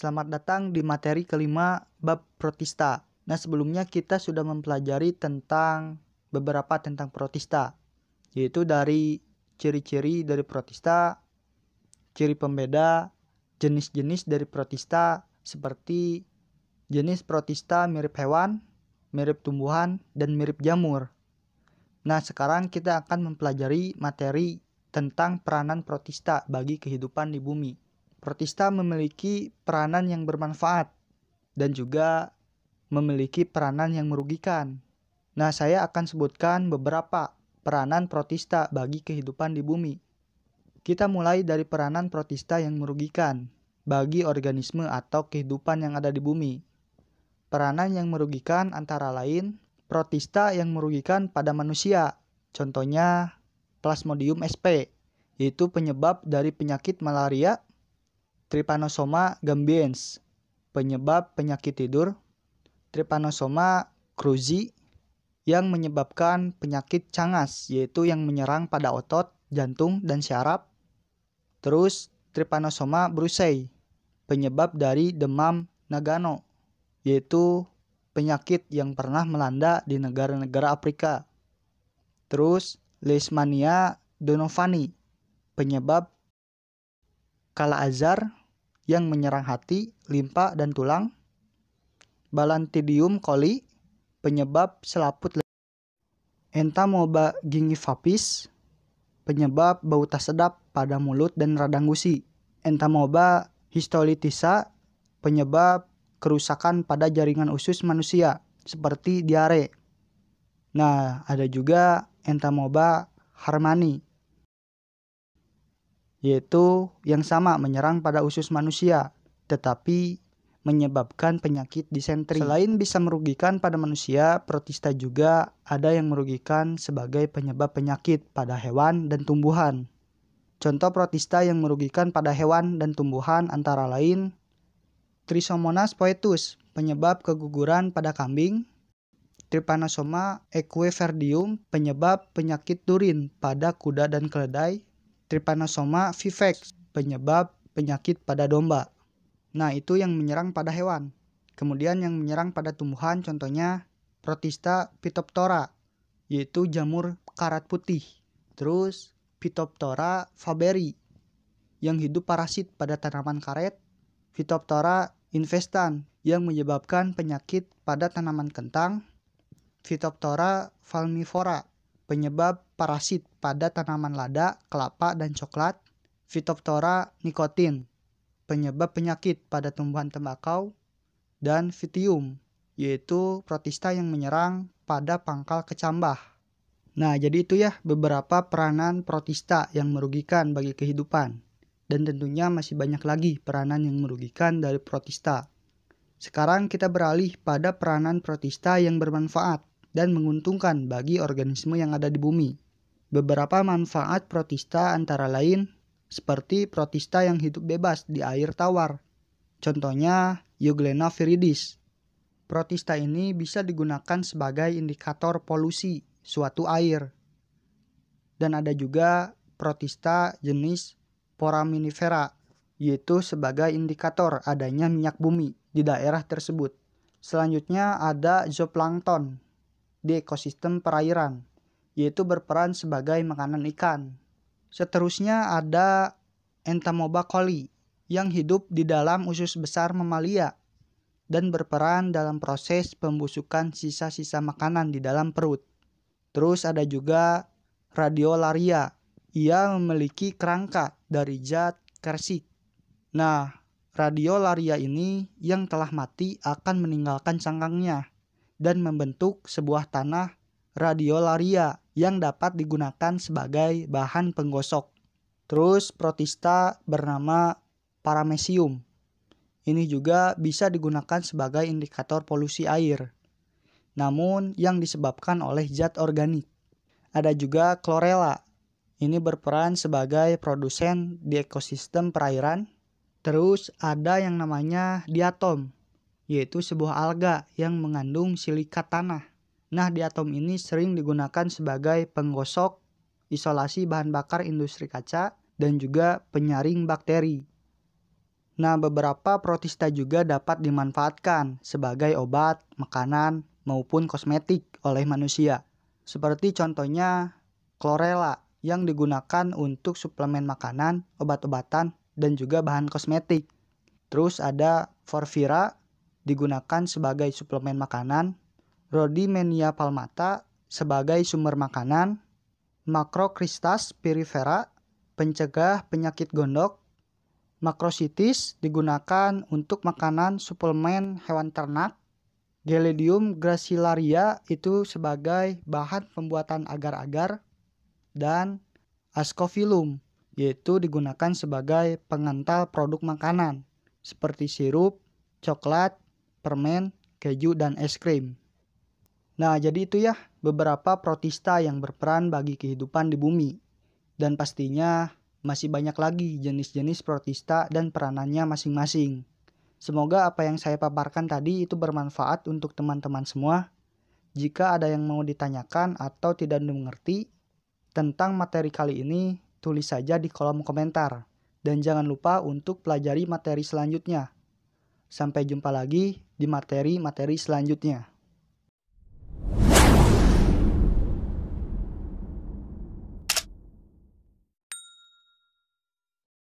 Selamat datang di materi kelima bab protista. Nah, sebelumnya kita sudah mempelajari tentang beberapa tentang protista, yaitu dari ciri-ciri dari protista, ciri pembeda, jenis-jenis dari protista seperti jenis protista mirip hewan, mirip tumbuhan, dan mirip jamur. Nah, sekarang kita akan mempelajari materi tentang peranan protista bagi kehidupan di bumi. Protista memiliki peranan yang bermanfaat dan juga memiliki peranan yang merugikan. Nah, saya akan sebutkan beberapa peranan protista bagi kehidupan di bumi. Kita mulai dari peranan protista yang merugikan bagi organisme atau kehidupan yang ada di bumi. Peranan yang merugikan antara lain protista yang merugikan pada manusia, contohnya Plasmodium sp, yaitu penyebab dari penyakit malaria Trypanosoma gambiens, penyebab penyakit tidur. Trypanosoma cruzi yang menyebabkan penyakit cangas, yaitu yang menyerang pada otot, jantung, dan syaraf. Terus, Trypanosoma brucei, penyebab dari demam Nagano, yaitu penyakit yang pernah melanda di negara-negara Afrika. Terus, Leishmania donovani, penyebab kala azar yang menyerang hati, limpa, dan tulang. Balantidium coli, penyebab selaput Entamoeba gingivapis, penyebab bau tak sedap pada mulut dan radang gusi. Entamoeba histolitisa, penyebab kerusakan pada jaringan usus manusia, seperti diare. Nah, ada juga entamoeba harmani, yaitu yang sama menyerang pada usus manusia, tetapi menyebabkan penyakit disentri. Selain bisa merugikan pada manusia, protista juga ada yang merugikan sebagai penyebab penyakit pada hewan dan tumbuhan. Contoh protista yang merugikan pada hewan dan tumbuhan antara lain Trisomonas poetus, penyebab keguguran pada kambing, Trypanosoma equiferdium penyebab penyakit durin pada kuda dan keledai, Trypanosoma vivax, penyebab penyakit pada domba. Nah, itu yang menyerang pada hewan. Kemudian yang menyerang pada tumbuhan contohnya Protista Phytophthora, yaitu jamur karat putih. Terus Phytophthora faberi, yang hidup parasit pada tanaman karet. Phytophthora infestan, yang menyebabkan penyakit pada tanaman kentang. Phytophthora falmivora, penyebab parasit pada tanaman lada, kelapa, dan coklat, Phytophthora nikotin, penyebab penyakit pada tumbuhan tembakau, dan Vitium, yaitu protista yang menyerang pada pangkal kecambah. Nah, jadi itu ya beberapa peranan protista yang merugikan bagi kehidupan. Dan tentunya masih banyak lagi peranan yang merugikan dari protista. Sekarang kita beralih pada peranan protista yang bermanfaat dan menguntungkan bagi organisme yang ada di bumi. Beberapa manfaat protista antara lain seperti protista yang hidup bebas di air tawar. Contohnya Euglena viridis. Protista ini bisa digunakan sebagai indikator polusi suatu air. Dan ada juga protista jenis poraminifera yaitu sebagai indikator adanya minyak bumi di daerah tersebut. Selanjutnya ada zooplankton di ekosistem perairan, yaitu berperan sebagai makanan ikan. Seterusnya ada Entamoeba coli yang hidup di dalam usus besar mamalia dan berperan dalam proses pembusukan sisa-sisa makanan di dalam perut. Terus ada juga radiolaria. Ia memiliki kerangka dari zat kersik. Nah, radiolaria ini yang telah mati akan meninggalkan cangkangnya dan membentuk sebuah tanah radiolaria yang dapat digunakan sebagai bahan penggosok. Terus protista bernama paramecium. Ini juga bisa digunakan sebagai indikator polusi air. Namun yang disebabkan oleh zat organik. Ada juga chlorella. Ini berperan sebagai produsen di ekosistem perairan. Terus ada yang namanya diatom yaitu sebuah alga yang mengandung silika tanah. Nah, diatom ini sering digunakan sebagai penggosok, isolasi bahan bakar industri kaca, dan juga penyaring bakteri. Nah, beberapa protista juga dapat dimanfaatkan sebagai obat, makanan, maupun kosmetik oleh manusia. Seperti contohnya chlorella yang digunakan untuk suplemen makanan, obat-obatan, dan juga bahan kosmetik. Terus ada forvira digunakan sebagai suplemen makanan, Rhodymenia palmata sebagai sumber makanan, Macrocystis pyrifera pencegah penyakit gondok, Macrocytis digunakan untuk makanan suplemen hewan ternak, Geledium gracilaria itu sebagai bahan pembuatan agar-agar, dan Ascophyllum yaitu digunakan sebagai pengental produk makanan seperti sirup, coklat, permen, keju, dan es krim. Nah, jadi itu ya beberapa protista yang berperan bagi kehidupan di bumi. Dan pastinya masih banyak lagi jenis-jenis protista dan peranannya masing-masing. Semoga apa yang saya paparkan tadi itu bermanfaat untuk teman-teman semua. Jika ada yang mau ditanyakan atau tidak mengerti tentang materi kali ini, tulis saja di kolom komentar. Dan jangan lupa untuk pelajari materi selanjutnya. Sampai jumpa lagi di materi-materi selanjutnya.